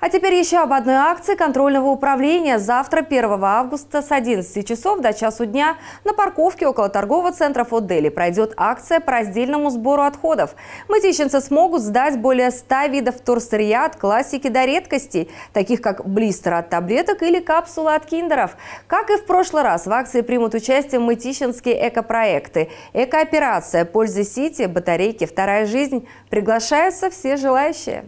А теперь еще об одной акции контрольного управления. Завтра, 1 августа, с 11 часов до часу дня на парковке около торгового центра Фодели пройдет акция по раздельному сбору отходов. Мытищенцы смогут сдать более 100 видов турсырья от классики до редкостей, таких как блистеры от таблеток или капсулы от киндеров. Как и в прошлый раз, в акции примут участие мытищенские экопроекты. Экооперация «Польза Сити», «Батарейки», «Вторая жизнь». Приглашаются все желающие.